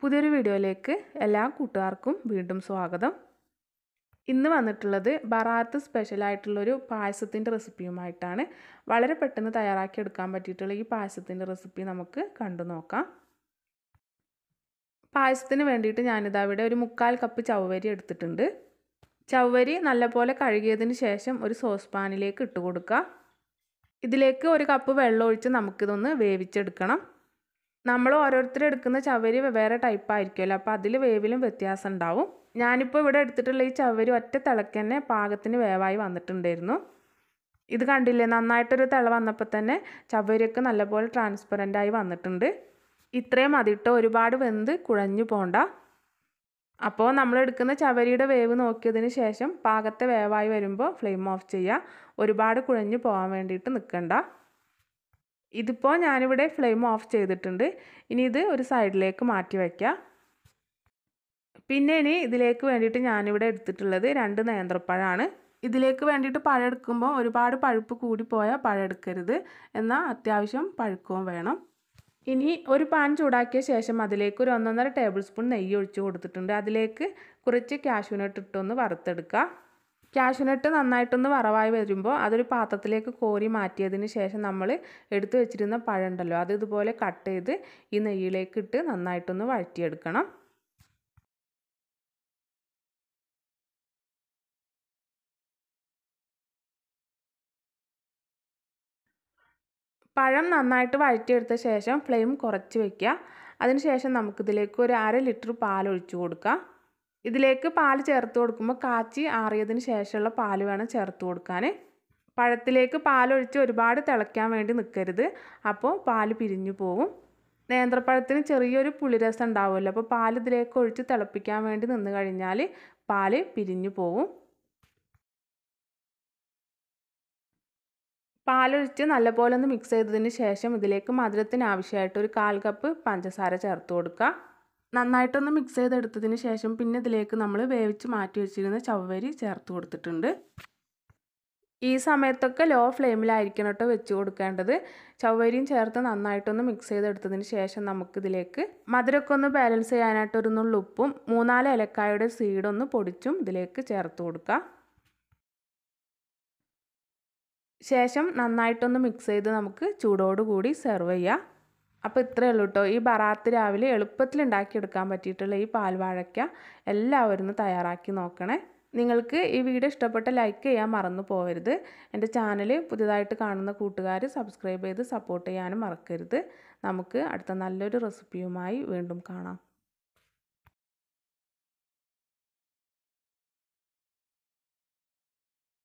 പുതിയൊരു വീഡിയോയിലേക്ക് എല്ലാ കൂട്ടുകാർക്കും വീണ്ടും സ്വാഗതം ഇന്ന് വന്നിട്ടുള്ളത് ബറാത്ത് സ്പെഷ്യലായിട്ടുള്ളൊരു പായസത്തിൻ്റെ റെസിപ്പിയുമായിട്ടാണ് വളരെ പെട്ടെന്ന് തയ്യാറാക്കി എടുക്കാൻ പറ്റിയിട്ടുള്ള ഈ പായസത്തിൻ്റെ റെസിപ്പി നമുക്ക് കണ്ടു നോക്കാം പായസത്തിന് വേണ്ടിയിട്ട് ഞാനിതാ ഇവിടെ ഒരു മുക്കാൽ കപ്പ് ചവ്വരി എടുത്തിട്ടുണ്ട് ചവ്വരി നല്ലപോലെ കഴുകിയതിന് ശേഷം ഒരു സോസ് പാനിലേക്ക് ഇട്ട് കൊടുക്കുക ഇതിലേക്ക് ഒരു കപ്പ് വെള്ളം ഒഴിച്ച് നമുക്കിതൊന്ന് വേവിച്ചെടുക്കണം നമ്മൾ ഓരോരുത്തർ എടുക്കുന്ന ചവരി വേറെ ടൈപ്പായിരിക്കുമല്ലോ അപ്പോൾ അതിൽ വേവിലും വ്യത്യാസം ഉണ്ടാവും ഞാനിപ്പോൾ ഇവിടെ എടുത്തിട്ടുള്ള ഈ ചവരി ഒറ്റ തിളക്ക് തന്നെ പാകത്തിന് വേവായി വന്നിട്ടുണ്ടായിരുന്നു ഇത് കണ്ടില്ലേ നന്നായിട്ടൊരു തിള വന്നപ്പോൾ തന്നെ ചവരിയൊക്കെ നല്ലപോലെ ട്രാൻസ്പെറൻ്റ് ആയി വന്നിട്ടുണ്ട് ഇത്രയും മതിട്ടോ ഒരുപാട് വെന്ത് കുഴഞ്ഞു പോണ്ട അപ്പോൾ നമ്മൾ എടുക്കുന്ന ചവരിയുടെ വേവ് നോക്കിയതിന് ശേഷം പാകത്തെ വേവായി വരുമ്പോൾ ഫ്ലെയിം ഓഫ് ചെയ്യുക ഒരുപാട് കുഴഞ്ഞു പോകാൻ വേണ്ടിയിട്ട് നിൽക്കണ്ട ഇതിപ്പോൾ ഞാനിവിടെ ഫ്ലെയിം ഓഫ് ചെയ്തിട്ടുണ്ട് ഇനി ഇത് ഒരു സൈഡിലേക്ക് മാറ്റി വയ്ക്കാം പിന്നെ ഇനി ഇതിലേക്ക് വേണ്ടിയിട്ട് ഞാനിവിടെ എടുത്തിട്ടുള്ളത് രണ്ട് നേന്ത്രപ്പഴമാണ് ഇതിലേക്ക് വേണ്ടിയിട്ട് പഴം എടുക്കുമ്പോൾ ഒരുപാട് പഴുപ്പ് കൂടിപ്പോയാൽ പഴം എടുക്കരുത് എന്നാൽ അത്യാവശ്യം പഴുക്കവും വേണം ഇനി ഒരു പാൻ ചൂടാക്കിയ ശേഷം അതിലേക്ക് ഒരു ഒന്നൊന്നര ടേബിൾ സ്പൂൺ നെയ്യ് ഒഴിച്ച് കൊടുത്തിട്ടുണ്ട് അതിലേക്ക് കുറച്ച് കാഷ്യൂനട്ട് ഇട്ടൊന്ന് വറുത്തെടുക്കാം കാഷ്യൂനട്ട് നന്നായിട്ടൊന്ന് വറവായി വരുമ്പോൾ അതൊരു പാത്രത്തിലേക്ക് കോരി മാറ്റിയതിന് ശേഷം നമ്മൾ എടുത്തു വെച്ചിരുന്ന പഴമുണ്ടല്ലോ അത് ഇതുപോലെ കട്ട് ചെയ്ത് ഈ നെയ്യിലേക്ക് ഇട്ട് നന്നായിട്ടൊന്ന് വഴറ്റിയെടുക്കണം പഴം നന്നായിട്ട് വഴറ്റിയെടുത്ത ശേഷം ഫ്ലെയിം കുറച്ച് വയ്ക്കുക അതിനുശേഷം നമുക്കിതിലേക്ക് ഒരു അര ലിറ്റർ പാൽ ഒഴിച്ചു കൊടുക്കാം ഇതിലേക്ക് പാൽ ചേർത്ത് കൊടുക്കുമ്പോൾ കാച്ചി ആറിയതിന് ശേഷമുള്ള പാൽ വേണം ചേർത്ത് കൊടുക്കാൻ പഴത്തിലേക്ക് പാലൊഴിച്ച് ഒരുപാട് തിളയ്ക്കാൻ വേണ്ടി നിൽക്കരുത് അപ്പോൾ പാൽ പിരിഞ്ഞു പോവും നേന്ത്രപ്പഴത്തിന് ചെറിയൊരു പുളിരസം ഉണ്ടാവുമല്ലോ അപ്പോൾ പാൽ ഇതിലേക്ക് ഒഴിച്ച് തിളപ്പിക്കാൻ വേണ്ടി നിന്ന് കഴിഞ്ഞാൽ പാൽ പിരിഞ്ഞു പോവും പാലൊഴിച്ച് നല്ലപോലെ ഒന്ന് മിക്സ് ചെയ്തതിന് ശേഷം ഇതിലേക്ക് മധുരത്തിന് ആവശ്യമായിട്ട് ഒരു കാൽ കപ്പ് പഞ്ചസാര ചേർത്ത് കൊടുക്കുക നന്നായിട്ടൊന്ന് മിക്സ് ചെയ്തെടുത്തതിന് ശേഷം പിന്നെ ഇതിലേക്ക് നമ്മൾ വേവിച്ച് മാറ്റി വെച്ചിരുന്ന ചവ്വരി ചേർത്ത് കൊടുത്തിട്ടുണ്ട് ഈ സമയത്തൊക്കെ ലോ ഫ്ലെയിമിലായിരിക്കണം കേട്ടോ വെച്ച് കൊടുക്കേണ്ടത് ചവ്വരിയും ചേർത്ത് നന്നായിട്ടൊന്ന് മിക്സ് ചെയ്തെടുത്തതിന് ശേഷം നമുക്കിതിലേക്ക് മധുരമൊക്കെ ഒന്ന് ബാലൻസ് ചെയ്യാനായിട്ട് ഒരു ഉപ്പും മൂന്നാല് ഇലക്കായുടെ സീഡൊന്ന് പൊടിച്ചും ഇതിലേക്ക് ചേർത്ത് കൊടുക്കുക ശേഷം നന്നായിട്ടൊന്ന് മിക്സ് ചെയ്ത് നമുക്ക് ചൂടോടുകൂടി സെർവ് ചെയ്യാം അപ്പോൾ ഇത്രയേ ഉള്ളൂ കേട്ടോ ഈ ബറാത്ത് രാവിലെ എളുപ്പത്തിൽ ഉണ്ടാക്കിയെടുക്കാൻ പറ്റിയിട്ടുള്ള ഈ പാൽവാഴയ്ക്ക എല്ലാവരും തയ്യാറാക്കി നോക്കണേ നിങ്ങൾക്ക് ഈ വീഡിയോ ഇഷ്ടപ്പെട്ട ലൈക്ക് ചെയ്യാൻ മറന്നു പോകരുത് എൻ്റെ ചാനൽ പുതിയതായിട്ട് കാണുന്ന കൂട്ടുകാർ സബ്സ്ക്രൈബ് ചെയ്ത് സപ്പോർട്ട് ചെയ്യാനും മറക്കരുത് നമുക്ക് അടുത്ത നല്ലൊരു റെസിപ്പിയുമായി വീണ്ടും കാണാം